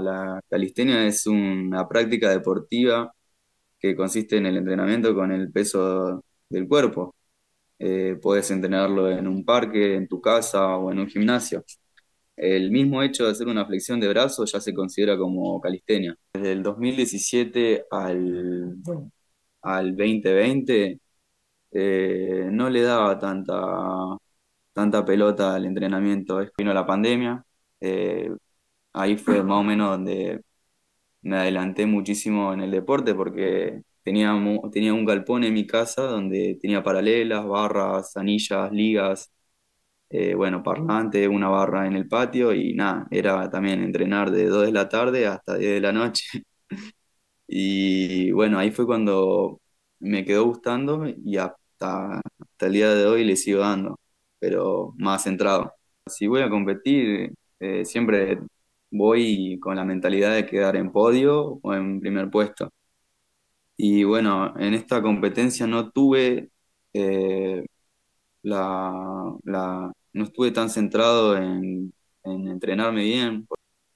la calistenia es una práctica deportiva que consiste en el entrenamiento con el peso del cuerpo. Eh, puedes entrenarlo en un parque, en tu casa o en un gimnasio. El mismo hecho de hacer una flexión de brazos ya se considera como calistenia. Desde el 2017 al, al 2020 eh, no le daba tanta, tanta pelota al entrenamiento. Vino la pandemia, eh, ahí fue más o menos donde me adelanté muchísimo en el deporte porque tenía, tenía un galpón en mi casa donde tenía paralelas, barras, anillas, ligas, eh, bueno, parlante, una barra en el patio y nada, era también entrenar de 2 de la tarde hasta 10 de la noche. y bueno, ahí fue cuando me quedó gustando y hasta, el día de hoy le sigo dando, pero más centrado. Si voy a competir, eh, siempre voy con la mentalidad de quedar en podio o en primer puesto. Y bueno, en esta competencia no tuve eh, la, no estuve tan centrado en, entrenarme bien.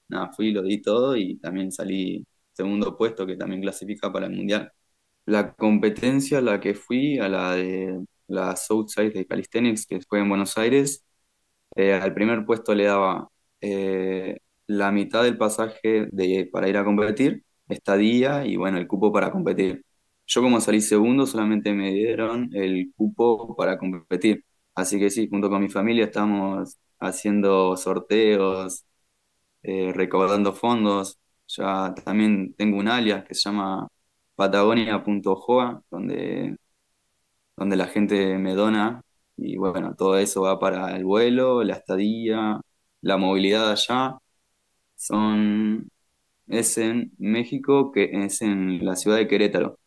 Nada, fui, lo di todo y también salí segundo puesto, que también clasifica para el mundial. La competencia a la que fui, a la de la Southside de Calisthenics, que fue en Buenos Aires, eh, al primer puesto le daba eh, la mitad del pasaje de, para ir a competir, estadía y bueno, el cupo para competir. Yo como salí segundo solamente me dieron el cupo para competir. Así que sí, junto con mi familia estamos haciendo sorteos, eh, recordando fondos. Ya también tengo un alias que se llama patagonia.joa, donde, donde la gente me dona. Y bueno, todo eso va para el vuelo, la estadía, la movilidad allá son, es en México, que es en la ciudad de Querétaro.